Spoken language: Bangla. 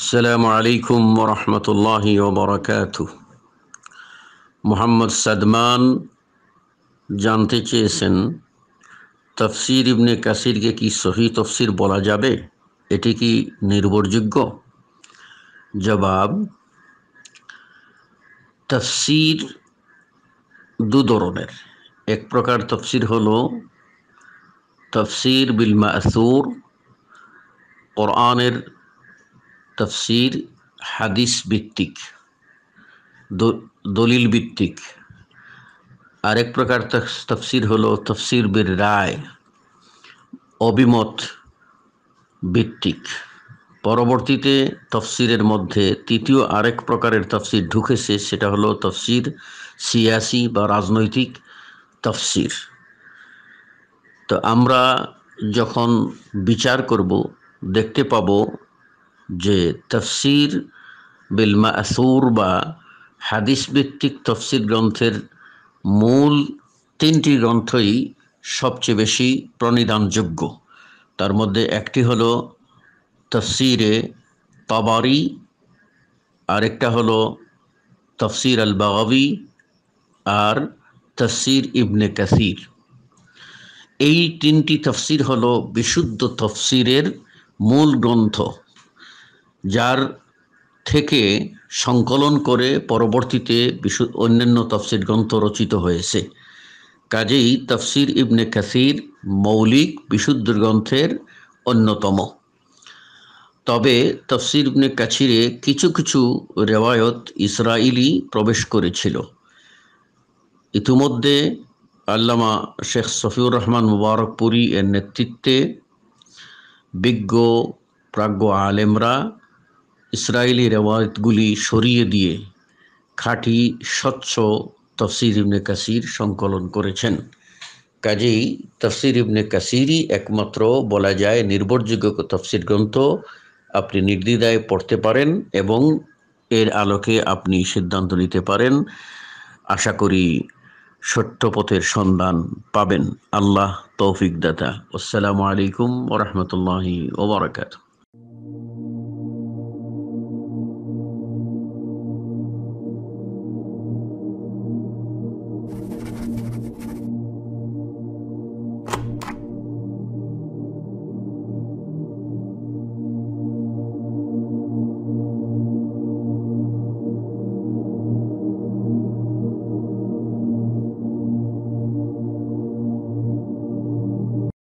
আসসালামু আলাইকুম ওরহমতুল্লাহ ওবরাকাত মোহাম্মদ সাদমান জানতে চেয়েছেন তফসির ইবনে কাসিরকে কি সহি তফসির বলা যাবে এটি কি নির্ভরযোগ্য জবাব তফসির দু ধরনের এক প্রকার তফসির হলো তফসির বিল মাসুর কোরআনের তফসির হাদিস ভিত্তিক দলিল ভিত্তিক আরেক প্রকার তফসির হলো তফসির বীর রায় অবিমত ভিত্তিক পরবর্তীতে তফসিরের মধ্যে তৃতীয় আরেক প্রকারের তফসির ঢুকেছে সেটা হলো তফসির সিয়াসি বা রাজনৈতিক তফসির তো আমরা যখন বিচার করব দেখতে পাবো যে তফসির বিলমা আসুর বা হাদিস ভিত্তিক তফসির গ্রন্থের মূল তিনটি গ্রন্থই সবচেয়ে বেশি প্রণিধানযোগ্য তার মধ্যে একটি হলো তফসিরে তবারি আরেকটা হলো তফসির আল বাগাবি আর তফসির ইবনে কাসির এই তিনটি তফসির হলো বিশুদ্ধ তফসিরের মূল গ্রন্থ যার থেকে সংকলন করে পরবর্তীতে বিশু অন্যান্য তফসির গ্রন্থ রচিত হয়েছে কাজেই তফসির ইবনে কাসির মৌলিক বিশুদ্ধ গ্রন্থের অন্যতম তবে তফসির ইবনে কাছিরে কিছু কিছু রেওয়ায়ত ইসরায়েলি প্রবেশ করেছিল ইতিমধ্যে আল্লামা শেখ সফিউর রহমান মুবারকপুরী এর নেতৃত্বে বিজ্ঞ প্রাজ্ঞ আলেমরা ইসরায়েলি রেওয়ায়তগুলি সরিয়ে দিয়ে খাঁটি স্বচ্ছ তফসির ইবনে কাসির সংকলন করেছেন কাজেই তফসির ইবনে কাসিরই একমাত্র বলা যায় নির্ভরযোগ্য তফসির গ্রন্থ আপনি নির্দ্বিধায় পড়তে পারেন এবং এর আলোকে আপনি সিদ্ধান্ত নিতে পারেন আশা করি সত্যপথের সন্ধান পাবেন আল্লাহ তৌফিকদাতা আসসালামু আলাইকুম ওরহমতুল্লাহি ওবরাকাত